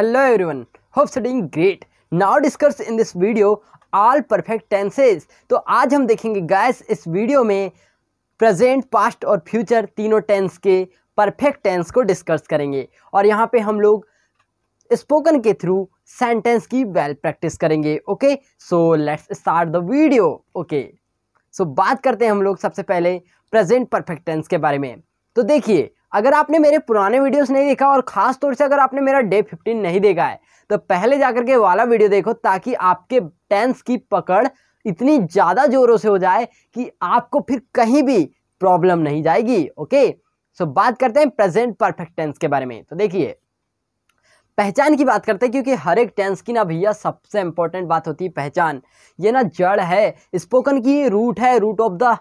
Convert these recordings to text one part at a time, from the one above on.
hello everyone hope studying great now discuss in this video all perfect tenses तो आज हम देखेंगे guys इस वीडियो में प्रेजेंट पास्ट और फ्यूचर तीनों टेंस के परफेक्ट टेंस को डिस्कस करेंगे और यहाँ पे हम लोग स्पोकन के थ्रू सेंटेंस की वेल प्रैक्टिस करेंगे okay so let's start the video okay so बात करते हैं हम लोग सबसे पहले प्रेजेंट परफेक्ट टेंस के बारे में तो देखिए अगर आपने मेरे पुराने वीडियोस नहीं देखा और ख़ास तौर से अगर आपने मेरा डे फिफ्टीन नहीं देखा है तो पहले जाकर के वाला वीडियो देखो ताकि आपके टेंस की पकड़ इतनी ज़्यादा ज़ोरों से हो जाए कि आपको फिर कहीं भी प्रॉब्लम नहीं जाएगी ओके सो बात करते हैं प्रेजेंट परफेक्ट टेंस के बारे में तो देखिए पहचान की बात करते हैं क्योंकि हर एक टेंस की ना भैया सबसे इंपॉर्टेंट बात होती है पहचान ये ना जड़ है स्पोकन की रूट है रूट ऑफ द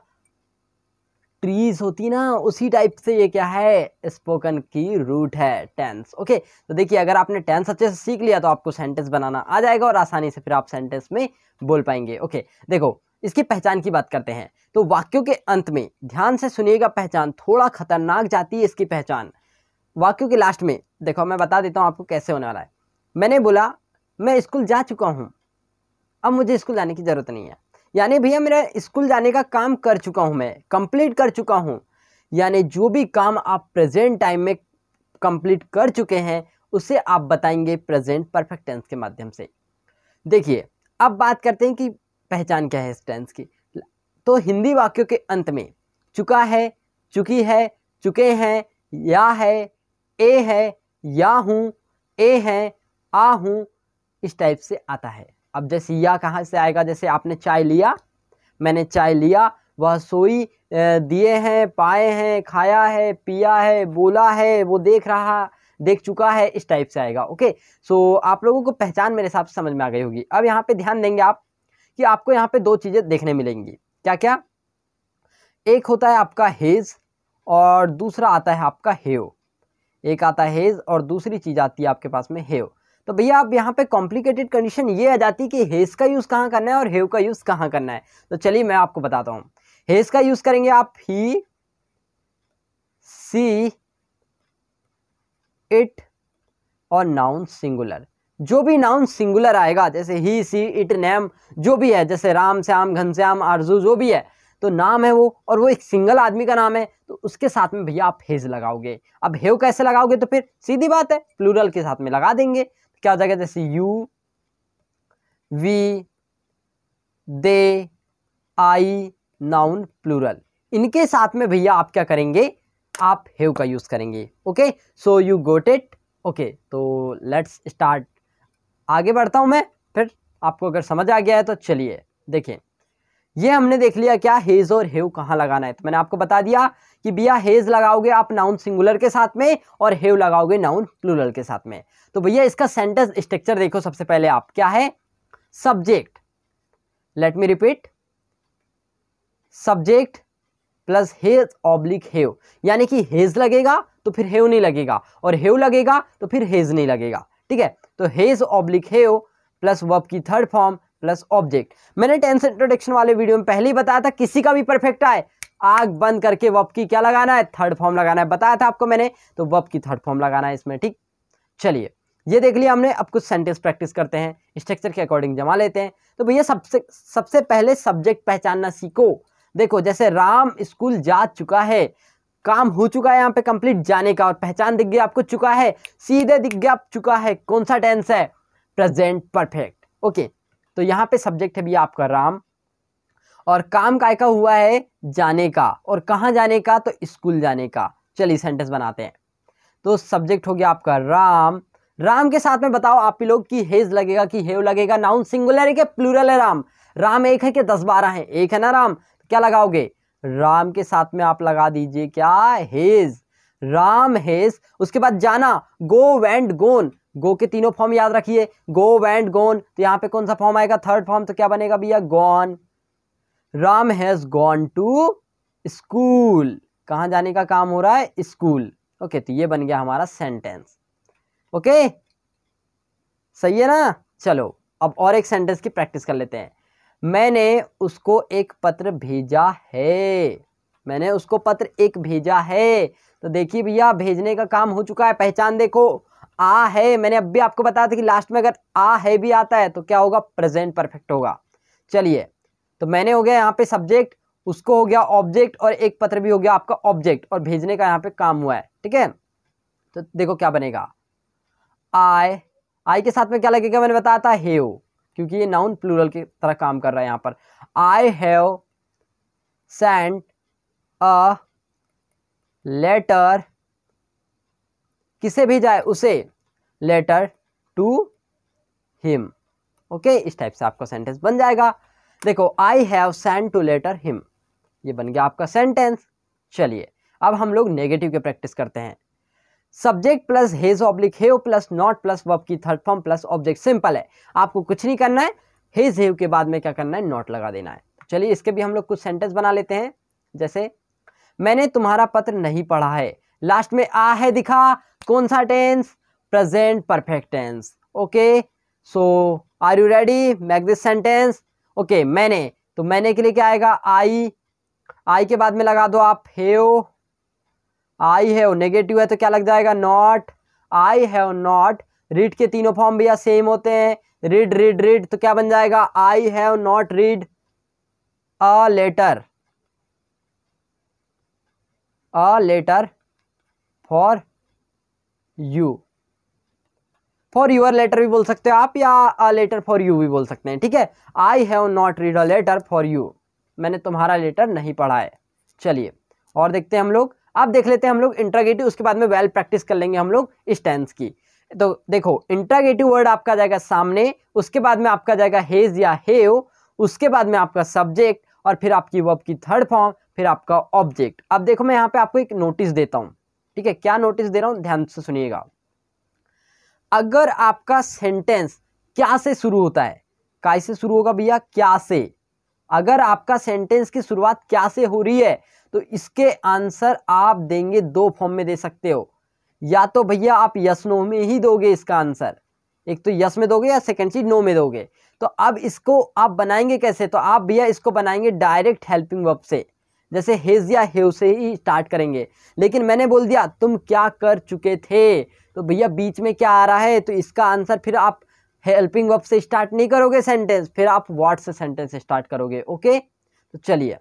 ट्रीज होती ना उसी टाइप से ये क्या है स्पोकन की रूट है टेंस ओके तो देखिए अगर आपने टेंस अच्छे से सीख लिया तो आपको सेंटेंस बनाना आ जाएगा और आसानी से फिर आप सेंटेंस में बोल पाएंगे ओके देखो इसकी पहचान की बात करते हैं तो वाक्यों के अंत में ध्यान से सुनिएगा पहचान थोड़ा खतरनाक जाती है इसकी पहचान वाक्यों के लास्ट में देखो मैं बता देता हूँ आपको कैसे होने वाला है मैंने बोला मैं स्कूल जा चुका हूँ अब मुझे स्कूल जाने की ज़रूरत नहीं है यानी भैया मेरा स्कूल जाने का काम कर चुका हूँ मैं कंप्लीट कर चुका हूँ यानी जो भी काम आप प्रेजेंट टाइम में कंप्लीट कर चुके हैं उसे आप बताएंगे प्रेजेंट परफेक्ट टेंस के माध्यम से देखिए अब बात करते हैं कि पहचान क्या है इस टेंस की तो हिंदी वाक्यों के अंत में चुका है चुकी है चुके हैं या है ए है या हूँ ए है आ हूँ इस टाइप से आता है अब जैसे या कहाँ से आएगा जैसे आपने चाय लिया मैंने चाय लिया वह सोई दिए हैं पाए हैं खाया है पिया है बोला है वो देख रहा देख चुका है इस टाइप से आएगा ओके सो आप लोगों को पहचान मेरे हिसाब से समझ में आ गई होगी अब यहाँ पे ध्यान देंगे आप कि आपको यहाँ पे दो चीज़ें देखने मिलेंगी क्या क्या एक होता है आपका हेज़ और दूसरा आता है आपका हेव एक आता है हेज़ और दूसरी चीज़ आती है आपके पास में हेव तो भैया आप यहाँ पे कॉम्प्लिकेटेड कंडीशन ये आ जाती है कि हेज का यूज़ कहाँ करना है और हेव का यूज़ कहाँ करना है तो चलिए मैं आपको बताता हूँ हेज का यूज़ करेंगे आप ही सी इट और नाउन सिंगुलर जो भी नाउन सिंगुलर आएगा जैसे ही सी इट नेम जो भी है जैसे राम श्याम घनश्याम आरजू जो भी है तो नाम है वो और वो एक सिंगल आदमी का नाम है तो उसके साथ में भैया आप हेज लगाओगे अब हेव कैसे लगाओगे तो फिर सीधी बात है प्लूरल के साथ में लगा देंगे क्या हो जाएगा जैसे you we they I noun plural इनके साथ में भैया आप क्या करेंगे आप हेव का यूज़ करेंगे okay so you got it okay तो लेट्स स्टार्ट आगे बढ़ता हूं मैं फिर आपको अगर समझ आ गया है तो चलिए देखें ये हमने देख लिया क्या हेज और हेव कहाँ लगाना है तो मैंने आपको बता दिया कि भैया हेज लगाओगे आप नाउन सिंगुलर के साथ में और हेव लगाओगे नाउन प्लूरल के साथ में तो भैया इसका सेंटेंस स्ट्रक्चर देखो सबसे पहले आप क्या है subject let me repeat subject plus has oblique have यानी कि हेज लगेगा तो फिर हेव नहीं लगेगा और हेव लगेगा तो फिर हेज नहीं लगेगा ठीक है तो has oblique have plus verb की थर्ड फॉर्म प्लस ऑब्जेक्ट मैंने टेंस इंट्रोडक्शन वाले वीडियो में पहले ही बताया था किसी का भी परफेक्ट आए आग बंद करके वप की क्या लगाना है थर्ड फॉर्म लगाना है बताया था आपको मैंने तो वप की थर्ड फॉर्म लगाना है इसमें ठीक चलिए ये देख लिया हमने अब कुछ सेंटेंस प्रैक्टिस करते हैं स्ट्रक्चर के अकॉर्डिंग जमा लेते हैं तो भैया सबसे सबसे पहले सब्जेक्ट पहचानना सीखो देखो जैसे राम स्कूल जा चुका है काम हो चुका है यहाँ पे कंप्लीट जाने का और पहचान दिख गया आपको चुका है सीधे दिख गया आप चुका है कौन सा टेंस है प्रेजेंट परफेक्ट ओके तो यहाँ पे सब्जेक्ट है भैया आपका राम और काम काय का हुआ है जाने का और कहाँ जाने का तो स्कूल जाने का चलिए सेंटेंस बनाते हैं तो सब्जेक्ट हो गया आपका राम राम के साथ में बताओ आप लोग कि हेज लगेगा कि हेव लगेगा नाउन सिंगुलर है कि प्लूरल है राम राम एक है कि दस बारह है एक है ना राम क्या लगाओगे राम के साथ में आप लगा दीजिए क्या हेज राम हेज उसके बाद जाना गो वेंट गोन गो के तीनों फॉर्म याद रखिए गो वैंड गोन तो यहाँ पे कौन सा फॉर्म आएगा थर्ड फॉर्म तो क्या बनेगा भैया gone Ram has gone to school कहाँ जाने का काम हो रहा है स्कूल ओके तो ये बन गया हमारा सेंटेंस ओके सही है ना चलो अब और एक सेंटेंस की प्रैक्टिस कर लेते हैं मैंने उसको एक पत्र भेजा है मैंने उसको पत्र एक भेजा है तो देखिए भैया भेजने का काम हो चुका है पहचान देखो आ है मैंने अब भी आपको बताया था कि लास्ट में अगर आ है भी आता है तो क्या होगा प्रेजेंट परफेक्ट होगा चलिए तो मैंने हो गया यहाँ पे सब्जेक्ट उसको हो गया ऑब्जेक्ट और एक पत्र भी हो गया आपका ऑब्जेक्ट और भेजने का यहाँ पे काम हुआ है ठीक है तो देखो क्या बनेगा आय आय के साथ में क्या लगेगा मैंने बताया था हे क्योंकि ये नाउन प्लूरल की तरह काम कर रहा है यहाँ पर I have sent a letter किसे भेजा है उसे लेटर टू हिम ओके इस टाइप से आपका सेंटेंस बन जाएगा देखो I have send to letter him ये बन गया आपका सेंटेंस चलिए अब हम लोग नेगेटिव के प्रैक्टिस करते हैं subject plus has oblique have plus not plus verb की third form plus object simple है आपको कुछ नहीं करना है हेज हेव के बाद में क्या करना है नॉट लगा देना है चलिए इसके भी हम लोग कुछ सेंटेंस बना लेते हैं जैसे मैंने तुम्हारा पत्र नहीं पढ़ा है लास्ट में आ है दिखा कौन सा tense present perfect tense okay so are you ready make this sentence okay मैंने तो मैंने के लिए क्या आएगा आई आई के बाद में लगा दो आप हेव आई हैव नेगेटिव है तो क्या लग जाएगा not I have not read के तीनों फॉर्म भैया सेम होते हैं रीड रीड रीड तो क्या बन जाएगा I have not read a letter a letter for you for your letter भी बोल सकते हो आप या अ लेटर फॉर यू भी बोल सकते हैं ठीक है I have not read a letter for you मैंने तुम्हारा लेटर नहीं पढ़ा है चलिए और देखते हैं हम लोग अब देख लेते हैं हम लोग इंट्रागेटिव उसके बाद में वेल प्रैक्टिस कर लेंगे हम लोग इस टेंस की तो देखो इंट्रागेटिव वर्ड आपका जाएगा सामने उसके बाद में आपका जाएगा हेज या हेव उसके बाद में आपका सब्जेक्ट और फिर आपकी वर्ब की थर्ड फॉर्म फिर आपका ऑब्जेक्ट अब देखो मैं यहाँ पे आपको एक नोटिस देता हूँ ठीक है क्या नोटिस दे रहा हूं ध्यान से सुनिएगा अगर आपका सेंटेंस क्या से शुरू होता है काय से शुरू होगा भैया क्या से अगर आपका सेंटेंस की शुरुआत क्या से हो रही है तो इसके आंसर आप देंगे दो फॉर्म में दे सकते हो या तो भैया आप यस नो में ही दोगे इसका आंसर एक तो यस में दोगे या सेकेंड चीज नो में दोगे तो अब इसको आप बनाएंगे कैसे तो आप भैया इसको बनाएंगे डायरेक्ट हेल्पिंग वर्ब से जैसे हेज या हेव से ही स्टार्ट करेंगे लेकिन मैंने बोल दिया तुम क्या कर चुके थे तो भैया बीच में क्या आ रहा है तो इसका आंसर फिर आप हेल्पिंग वर्ब से स्टार्ट नहीं करोगे सेंटेंस फिर आप वर्ड से सेंटेंस स्टार्ट करोगे ओके तो चलिए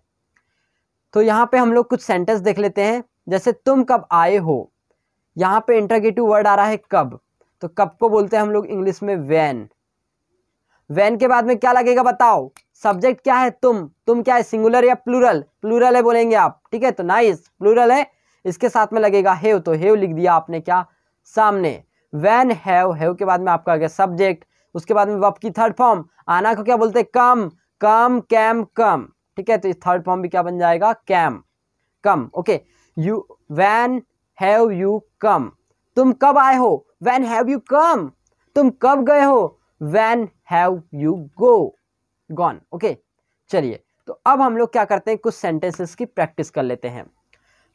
तो यहाँ पे हम लोग कुछ सेंटेंस देख लेते हैं जैसे तुम कब आए हो यहाँ पे इंटरगेटिव वर्ड आ रहा है कब तो कब को बोलते हैं हम लोग इंग्लिश में वैन वैन के बाद में क्या लगेगा बताओ सब्जेक्ट क्या है तुम तुम क्या है सिंगुलर या प्लूरल प्लूरल है बोलेंगे आप ठीक है तो नाइस प्लूरल है इसके साथ में लगेगा हेव तो हेव लिख दिया आपने क्या सामने वैन हैव हैव के बाद में आपका आ गया सब्जेक्ट उसके बाद में वप की थर्ड फॉर्म आना को क्या बोलते हैं कम कम कैम कम ठीक है तो इस थर्ड फॉर्म भी क्या बन जाएगा came come okay you when have you come तुम कब आए हो वैन हैव यू कम तुम कब गए हो when have you go gone okay चलिए तो अब हम लोग क्या करते हैं कुछ सेंटेंसेस की प्रैक्टिस कर लेते हैं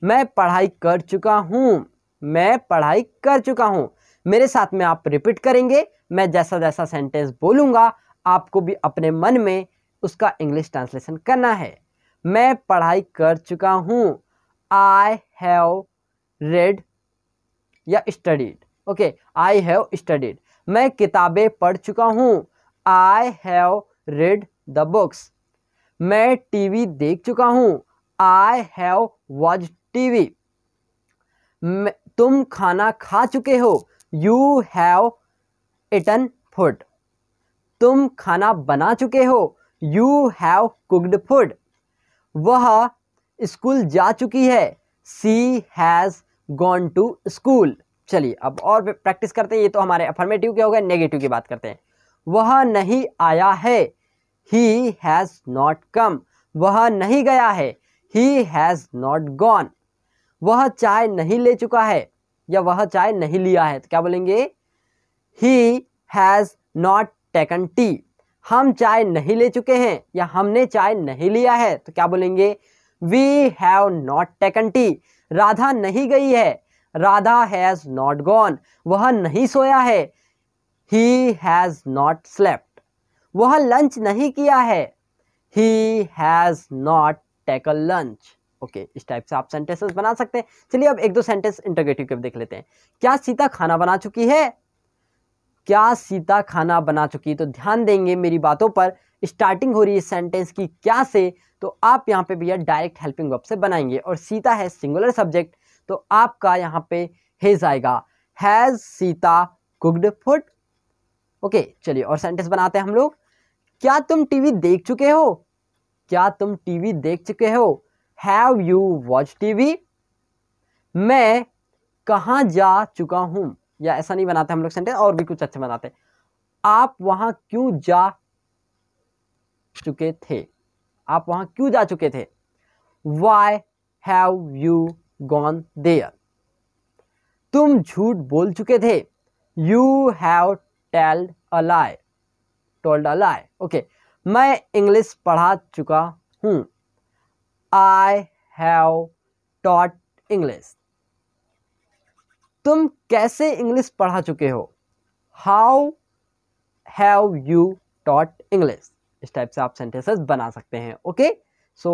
मैं पढ़ाई कर चुका हूँ मैं पढ़ाई कर चुका हूँ मेरे साथ में आप रिपीट करेंगे मैं जैसा जैसा सेंटेंस बोलूँगा आपको भी अपने मन में उसका इंग्लिश ट्रांसलेशन करना है मैं पढ़ाई कर चुका हूँ आई हैव रेड या studied okay I have studied मैं किताबें पढ़ चुका हूँ I have read the books मैं टीवी देख चुका हूँ आई हैव वॉच टीवी तुम खाना खा चुके हो यू हैव इटन फूड तुम खाना बना चुके हो यू हैव कुकड फूड वह स्कूल जा चुकी है she has gone to school चलिए अब और प्रैक्टिस करते हैं ये तो हमारे अफर्मेटिव क्या हो गया नेगेटिव की बात करते हैं वह नहीं आया है ही हैज़ नॉट कम वह नहीं गया है ही हैज़ नॉट गॉन वह चाय नहीं ले चुका है या वह चाय नहीं लिया है तो क्या बोलेंगे he has not taken tea हम चाय नहीं ले चुके हैं या हमने चाय नहीं लिया है तो क्या बोलेंगे we have not taken tea Radha नहीं गई है राधा हैज़ नॉट गॉन वह नहीं सोया है ही हैज़ नॉट स्लेप्ट वह लंच नहीं किया है he has not taken lunch okay इस टाइप से आप सेंटेंसेस बना सकते हैं चलिए अब एक दो सेंटेंस इंटरगेटिव के देख लेते हैं क्या सीता खाना बना चुकी है क्या सीता खाना बना चुकी है तो ध्यान देंगे मेरी बातों पर स्टार्टिंग हो रही है सेंटेंस की क्या से तो आप यहाँ पे भैया डायरेक्ट हेल्पिंग वर्ब से बनाएंगे और सीता है सिंगुलर सब्जेक्ट तो आपका यहाँ पे हेज आएगा has Sita cooked food okay चलिए और सेंटेंस बनाते हैं हम लोग क्या तुम टीवी देख चुके हो क्या तुम टीवी देख चुके हो हैव यू वॉच टीवी मैं कहाँ जा चुका हूँ या ऐसा नहीं बनाते हम लोग सेंटेंस और भी कुछ अच्छे बनाते आप वहाँ क्यों जा चुके थे आप वहाँ क्यों जा चुके थे why have you gone there तुम झूठ बोल चुके थे you have telled a lie told a lie okay मैं इंग्लिश पढ़ा चुका हूँ आई हैव टॉट इंग्लिश तुम कैसे इंग्लिश पढ़ा चुके हो how have you taught English इस टाइप से आप सेंटेंसेस बना सकते हैं ओके सो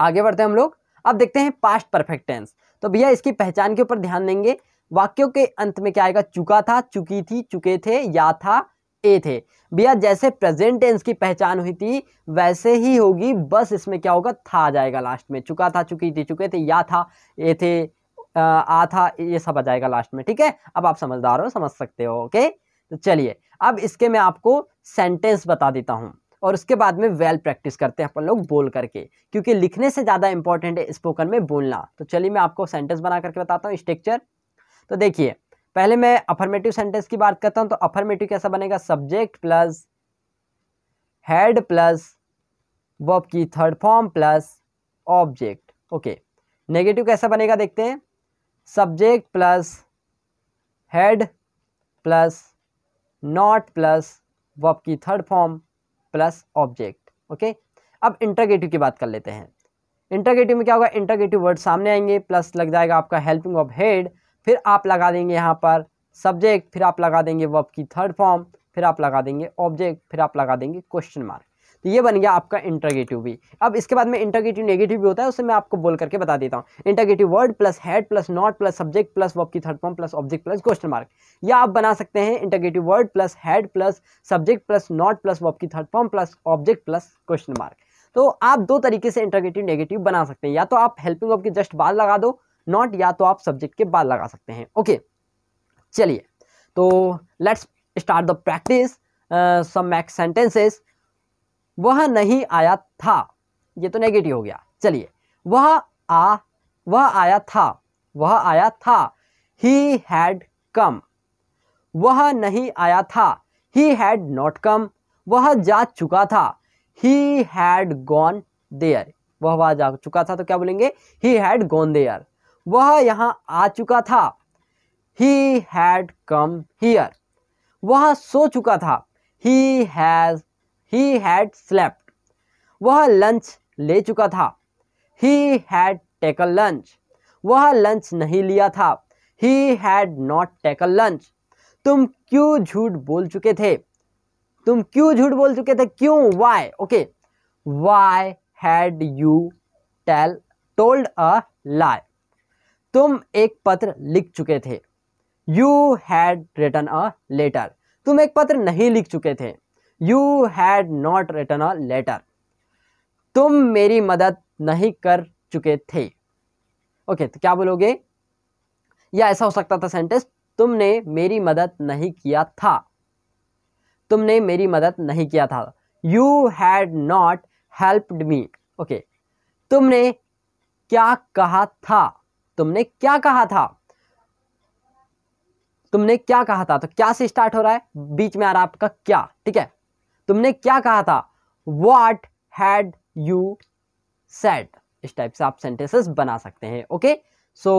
आगे बढ़ते हैं हम लोग अब देखते हैं पास्ट परफेक्ट टेंस तो भैया इसकी पहचान के ऊपर ध्यान देंगे वाक्यों के अंत में क्या आएगा चुका था चुकी थी चुके थे या था ए थे भैया जैसे प्रेजेंट टेंस की पहचान हुई थी वैसे ही होगी बस इसमें क्या होगा था आ जाएगा लास्ट में चुका था चुकी थी चुके थे या था ए थे आ था ये सब आ जाएगा लास्ट में ठीक है अब आप समझदार हो समझ सकते हो ओके तो चलिए अब इसके मैं आपको सेंटेंस बता देता हूँ और उसके बाद में वेल प्रैक्टिस करते हैं अपन लोग बोल करके क्योंकि लिखने से ज़्यादा इंपॉर्टेंट है स्पोकन में बोलना तो चलिए मैं आपको सेंटेंस बना करके बताता हूँ स्ट्रक्चर तो देखिए पहले मैं अफर्मेटिव सेंटेंस की बात करता हूँ तो अफर्मेटिव कैसा बनेगा subject plus had plus verb की third form plus object okay negative कैसा बनेगा देखते हैं subject plus had plus not plus verb की third form plus object okay अब इंटरगेटिव की बात कर लेते हैं इंटरगेटिव में क्या होगा इंटरगेटिव वर्ड सामने आएंगे प्लस लग जाएगा आपका हेल्पिंग ऑफ हेड फिर आप लगा देंगे यहाँ पर सब्जेक्ट फिर आप लगा देंगे वर्ब की थर्ड फॉर्म फिर आप लगा देंगे ऑब्जेक्ट फिर आप लगा देंगे क्वेश्चन मार्क तो ये बन गया आपका इंटरगेटिव भी अब इसके बाद में इंटरगेटिव नेगेटिव भी होता है उसे मैं आपको बोल करके बता देता हूँ interrogative word plus had plus not plus subject plus verb की third form plus object plus question mark या आप बना सकते हैं interrogative word plus had plus subject plus not plus verb की third form plus object plus question mark तो आप दो तरीके से इंटरगेटिव नेगेटिव बना सकते हैं या तो आप हेल्पिंग वर्ब के जस्ट बाद लगा दो नॉट या तो आप सब्जेक्ट के बाद लगा सकते हैं ओके चलिए तो let's start the practice some max sentences वह नहीं आया था ये तो नेगेटिव हो गया चलिए वह आ वह आया था वह आया था ही हैड कम वह नहीं आया था ही हैड नॉट कम वह जा चुका था ही हैड गॉन देयर वह वहाँ जा चुका था तो क्या बोलेंगे ही हैड गॉन देयर वह यहाँ आ चुका था ही हैड कम हियर वह सो चुका था he has he had slept वह लंच ले चुका था ही हैड टेकन लंच वह लंच नहीं लिया था he had not taken lunch तुम क्यों झूठ बोल चुके थे तुम क्यों झूठ बोल चुके थे क्यों why okay why had you tell told a lie तुम एक पत्र लिख चुके थे you had written a letter तुम एक पत्र नहीं लिख चुके थे you had not written a letter तुम मेरी मदद नहीं कर चुके थे ओके तो क्या बोलोगे या ऐसा हो सकता था सेंटेंस तुमने मेरी मदद नहीं किया था तुमने मेरी मदद नहीं किया था you had not helped me okay तुमने क्या कहा था तुमने क्या कहा था तुमने क्या कहा था तो क्या से स्टार्ट हो रहा है बीच में आ रहा है आपका क्या ठीक है तुमने क्या कहा था वॉट हैड यू सेट इस टाइप से आप सेंटेंसेस बना सकते हैं ओके सो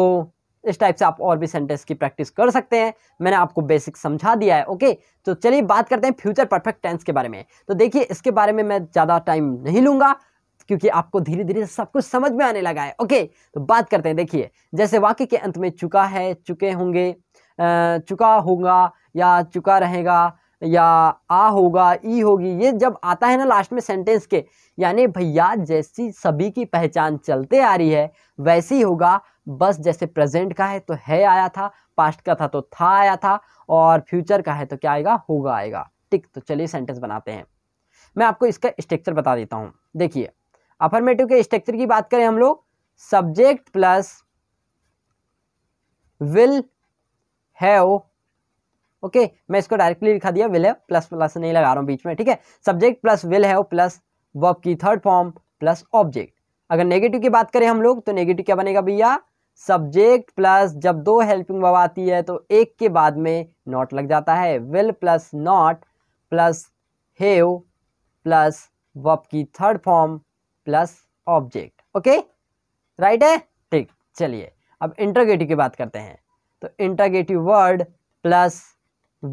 इस टाइप से आप और भी सेंटेंस की प्रैक्टिस कर सकते हैं मैंने आपको बेसिक समझा दिया है ओके तो चलिए बात करते हैं फ्यूचर परफेक्ट टेंस के बारे में तो देखिए इसके बारे में मैं ज़्यादा टाइम नहीं लूँगा क्योंकि आपको धीरे धीरे सब कुछ समझ में आने लगा है ओके तो बात करते हैं देखिए जैसे वाक्य के अंत में चुका है चुके होंगे चुका होगा या चुका रहेगा या आ होगा ई होगी ये जब आता है ना लास्ट में सेंटेंस के यानी भैया जैसी सभी की पहचान चलते आ रही है वैसी होगा बस जैसे प्रेजेंट का है तो है आया था पास्ट का था तो था आया था और फ्यूचर का है तो क्या आएगा होगा आएगा टिक तो चलिए सेंटेंस बनाते हैं मैं आपको इसका स्ट्रक्चर बता देता हूँ देखिए अफर्मेटिव के स्ट्रक्चर की बात करें हम लोग subject plus will have okay मैं इसको डायरेक्टली लिखा दिया विल है प्लस प्लस नहीं लगा रहा हूँ बीच में ठीक है सब्जेक्ट प्लस विल है वो प्लस वर्ब की थर्ड फॉर्म प्लस ऑब्जेक्ट अगर नेगेटिव की बात करें हम लोग तो नेगेटिव क्या बनेगा भैया सब्जेक्ट प्लस जब दो हेल्पिंग वर्ब आती है तो एक के बाद में नॉट लग जाता है will plus not plus have plus verb की third form plus object okay right है ठीक चलिए अब इंटरगेटिव की बात करते हैं तो interrogative word plus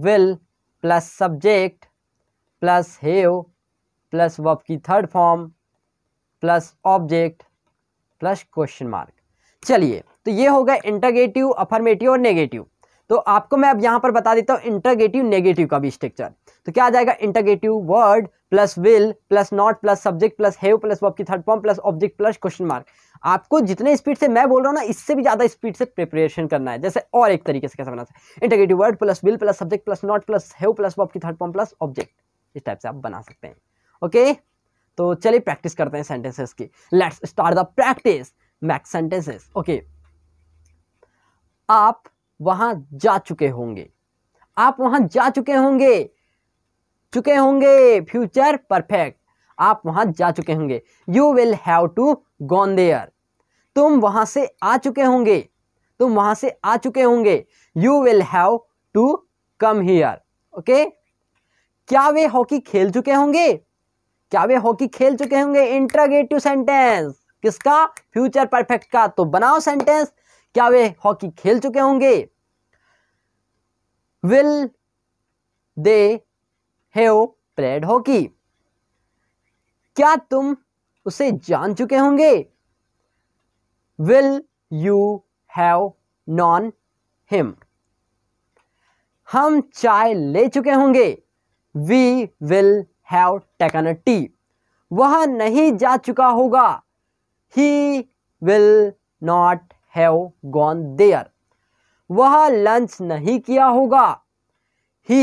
will plus subject plus have plus verb की third form plus object plus question mark चलिए तो ये हो गया इंटरगेटिव अफर्मेटिव और नेगेटिव तो आपको मैं अब यहाँ पर बता देता हूँ इंटरगेटिव नेगेटिव का भी स्ट्रक्चर तो क्या आ जाएगा interrogative word plus will plus not plus subject plus have plus verb की third form plus object plus question mark आपको जितने स्पीड से मैं बोल रहा हूँ ना इससे भी ज़्यादा स्पीड से प्रिपरेशन करना है जैसे और एक तरीके से कैसे बना सकते interrogative word plus will plus subject plus not plus have plus verb की थर्ड फॉर्म प्लस ऑब्जेक्ट इस टाइप से आप बना सकते हैं ओके तो चलिए प्रैक्टिस करते हैं सेंटेंसेस की let's start the practice max sentences okay आप वहां जा चुके होंगे आप वहां जा चुके होंगे चुके होंगे फ्यूचर परफेक्ट आप वहां जा चुके होंगे you will have to gone there तुम वहां से आ चुके होंगे तुम वहां से आ चुके होंगे you will have to come here okay क्या वे हॉकी खेल चुके होंगे क्या वे हॉकी खेल चुके होंगे इंट्रागेटिव सेंटेंस किसका फ्यूचर परफेक्ट का तो बनाओ सेंटेंस क्या वे हॉकी खेल चुके होंगे will they have played hockey क्या तुम उसे जान चुके होंगे will you have known him हम चाय ले चुके होंगे we will have taken a tea वह नहीं जा चुका होगा he will not have gone there वह लंच नहीं किया होगा he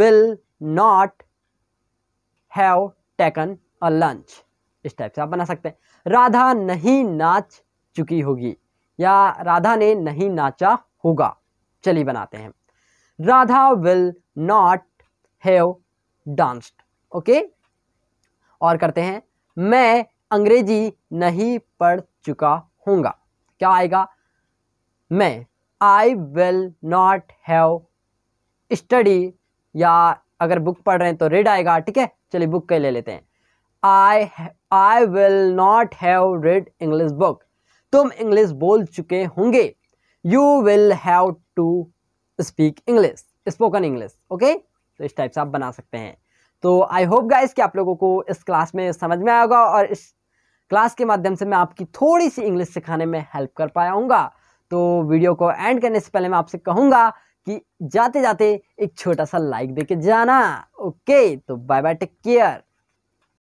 will not have taken a lunch इस टाइप से आप बना सकते हैं राधा नहीं नाच चुकी होगी या राधा ने नहीं नाचा होगा चलिए बनाते हैं Radha will not have danced okay और करते हैं मैं अंग्रेजी नहीं पढ़ चुका होऊंगा क्या आएगा मैं I will not have study या अगर बुक पढ़ रहे हैं तो रेड आएगा ठीक है चलिए बुक के ले लेते हैं I I will not have read English book तुम इंग्लिश बोल चुके होंगे you will have to speak English spoken English okay तो इस टाइप से आप बना सकते हैं तो आई होप गाइस कि आप लोगों को इस क्लास में समझ में आएगा और इस क्लास के माध्यम से मैं आपकी थोड़ी सी इंग्लिश सिखाने में हेल्प कर पाया हूँ तो वीडियो को एंड करने से पहले मैं आपसे कहूँगा कि जाते जाते एक छोटा सा लाइक दे जाना ओके तो बाय बाय टेक केयर